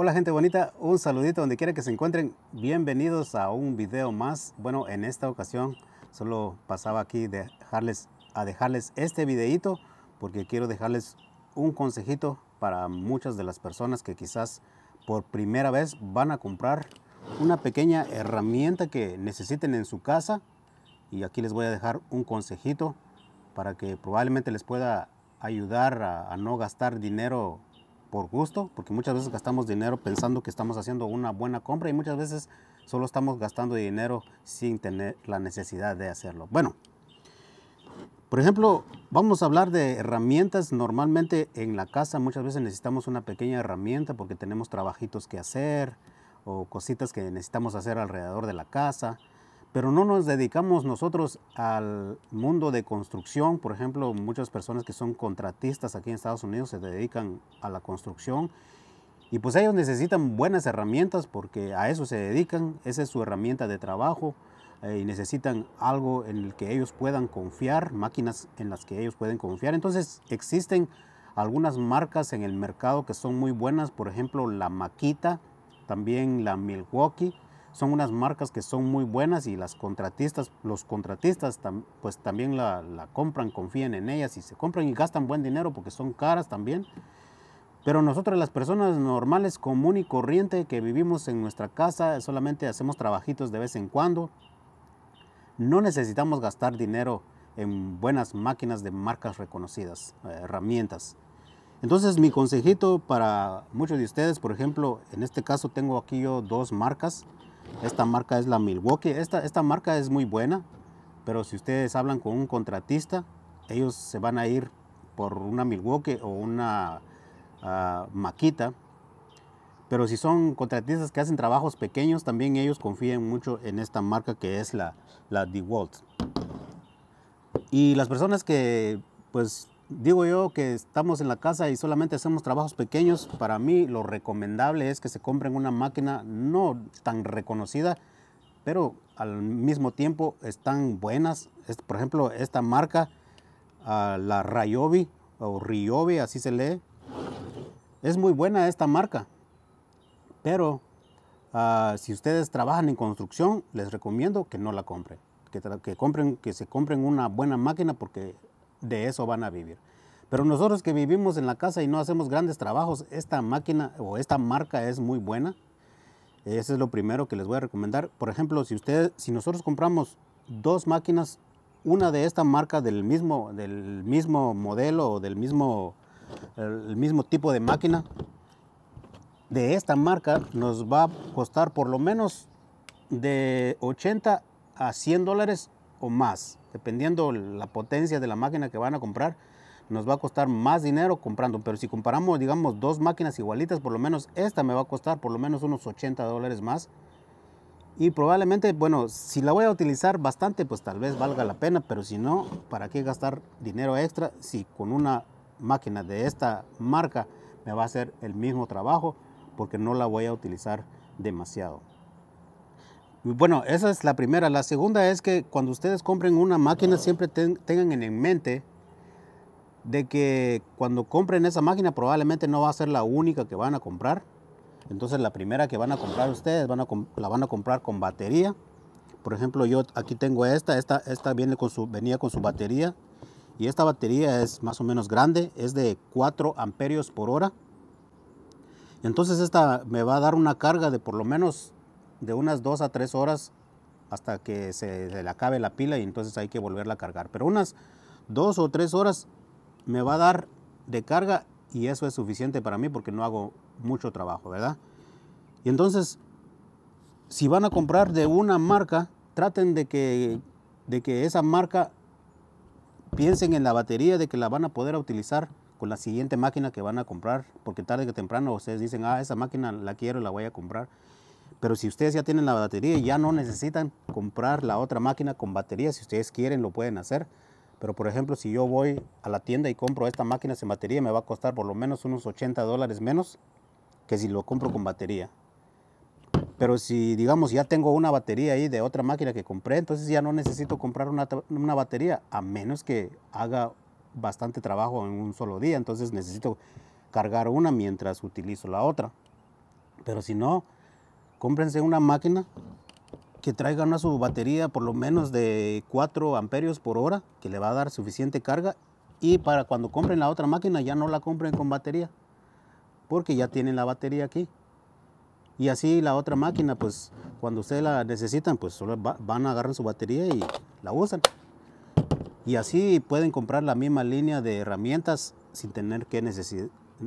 Hola gente bonita, un saludito donde quiera que se encuentren. Bienvenidos a un video más. Bueno, en esta ocasión solo pasaba aquí dejarles, a dejarles este videito porque quiero dejarles un consejito para muchas de las personas que quizás por primera vez van a comprar una pequeña herramienta que necesiten en su casa. Y aquí les voy a dejar un consejito para que probablemente les pueda ayudar a no gastar dinero por gusto, porque muchas veces gastamos dinero pensando que estamos haciendo una buena compra y muchas veces solo estamos gastando dinero sin tener la necesidad de hacerlo. Bueno, por ejemplo, vamos a hablar de herramientas. Normalmente en la casa muchas veces necesitamos una pequeña herramienta porque tenemos trabajitos que hacer o cositas que necesitamos hacer alrededor de la casa pero no nos dedicamos nosotros al mundo de construcción. Por ejemplo, muchas personas que son contratistas aquí en Estados Unidos se dedican a la construcción y pues ellos necesitan buenas herramientas porque a eso se dedican, esa es su herramienta de trabajo eh, y necesitan algo en el que ellos puedan confiar, máquinas en las que ellos pueden confiar. Entonces existen algunas marcas en el mercado que son muy buenas, por ejemplo la Maquita, también la Milwaukee son unas marcas que son muy buenas y las contratistas, los contratistas pues también la, compran, confían en ellas y se compran y gastan buen dinero porque son caras también. Pero nosotros las personas normales, común y corriente que vivimos en nuestra casa, solamente hacemos trabajitos de vez en cuando, no necesitamos gastar dinero en buenas máquinas de marcas reconocidas, eh, herramientas. Entonces mi consejito para muchos de ustedes, por ejemplo, en este caso tengo aquí yo dos marcas esta marca es la Milwaukee. Esta, esta marca es muy buena, pero si ustedes hablan con un contratista, ellos se van a ir por una Milwaukee o una ah, Maquita. Pero si son contratistas que hacen trabajos pequeños, también ellos confían mucho en esta marca que es la, la DeWalt. Y las personas que pues digo yo que estamos en la casa y solamente hacemos trabajos pequeños, para mí lo recomendable es que se compren una máquina no tan reconocida, pero al mismo tiempo están buenas. por ejemplo, esta marca, ah, la Rayobi o Ryobi, así se lee. Es muy buena esta marca, pero ah, si ustedes trabajan en construcción, les recomiendo que no la compren. que, compren, que se compren una buena máquina porque de eso van a vivir. Pero nosotros que vivimos en la casa y no hacemos grandes trabajos, esta máquina o esta marca es muy buena. Ese es lo primero que les voy a recomendar. Por ejemplo, si, ustedes, si nosotros compramos dos máquinas, una de esta marca del mismo, del mismo modelo o del mismo, el mismo tipo de máquina, de esta marca nos va a costar por lo menos de 80 a 100 dólares o más, dependiendo la potencia de la máquina que van a comprar, nos va a costar más dinero comprando. Pero si comparamos, digamos, dos máquinas igualitas, por lo menos esta me va a costar por lo menos unos 80 dólares más. Y probablemente, bueno, si la voy a utilizar bastante, pues tal vez valga la pena, pero si no, ¿para qué gastar dinero extra si con una máquina de esta marca me va a hacer el mismo trabajo? Porque no la voy a utilizar demasiado. Bueno, esa es la primera. La segunda es que cuando ustedes compren una máquina ah. siempre tengan en mente de que cuando compren esa máquina probablemente no va a ser la única que van a comprar. Entonces la primera que van a comprar ustedes van a la van a comprar con batería. Por ejemplo, yo aquí tengo esta, esta, viene con venía con su batería y esta batería es más o menos grande, es de 4 amperios por hora. Entonces esta me va a dar una carga de por lo menos de unas dos a tres horas hasta que se, le acabe la pila y entonces hay que volverla a cargar. Pero unas dos o tres horas me va a dar de carga y eso es suficiente para mí porque no hago mucho trabajo, ¿verdad? Y entonces, si van a comprar de una marca, traten de que, de que esa marca piensen en la batería, de que la van a poder utilizar con la siguiente máquina que van a comprar, porque tarde o temprano ustedes dicen, ah, esa máquina la quiero, la voy a comprar. Pero si ustedes ya tienen la batería y ya no necesitan comprar la otra máquina con batería, si ustedes quieren lo pueden hacer. Pero por ejemplo, si yo voy a la tienda y compro esta máquina sin batería, me va a costar por lo menos unos 80 dólares menos que si lo compro con batería. Pero si, digamos, ya tengo una batería ahí de otra máquina que compré, entonces ya no necesito comprar una, batería, a menos que haga bastante trabajo en un solo día. Entonces necesito cargar una mientras utilizo la otra. Pero si no, cómprense una máquina que traiga una su batería por lo menos de 4 amperios por hora, que le va a dar suficiente carga. Y para cuando compren la otra máquina ya no la compren con batería, porque ya tienen la batería aquí. Y así la otra máquina, pues cuando ustedes la necesitan, pues solo van a agarrar su batería y la usan. Y así pueden comprar la misma línea de herramientas sin tener, que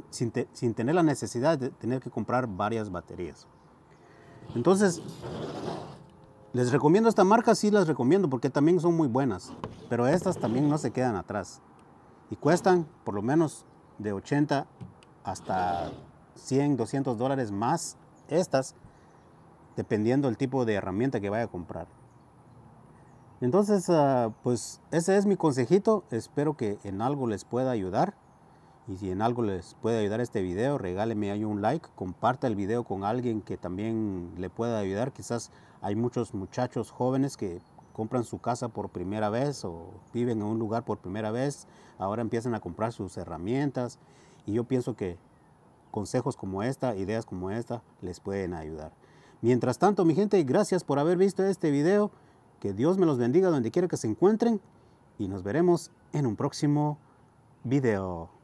sin tener la necesidad de tener que comprar varias baterías. Entonces, les recomiendo esta marca, sí las recomiendo porque también son muy buenas, pero estas también no se quedan atrás y cuestan por lo menos de 80 hasta 100, 200 dólares más estas, dependiendo del tipo de herramienta que vaya a comprar. Entonces, ah, pues ese es mi consejito, espero que en algo les pueda ayudar. Y si en algo les puede ayudar este video, regáleme ahí un like, comparta el video con alguien que también le pueda ayudar. Quizás hay muchos muchachos jóvenes que compran su casa por primera vez o viven en un lugar por primera vez, ahora empiezan a comprar sus herramientas y yo pienso que consejos como esta, ideas como esta, les pueden ayudar. Mientras tanto, mi gente, gracias por haber visto este video. Que Dios me los bendiga donde quiera que se encuentren y nos veremos en un próximo video.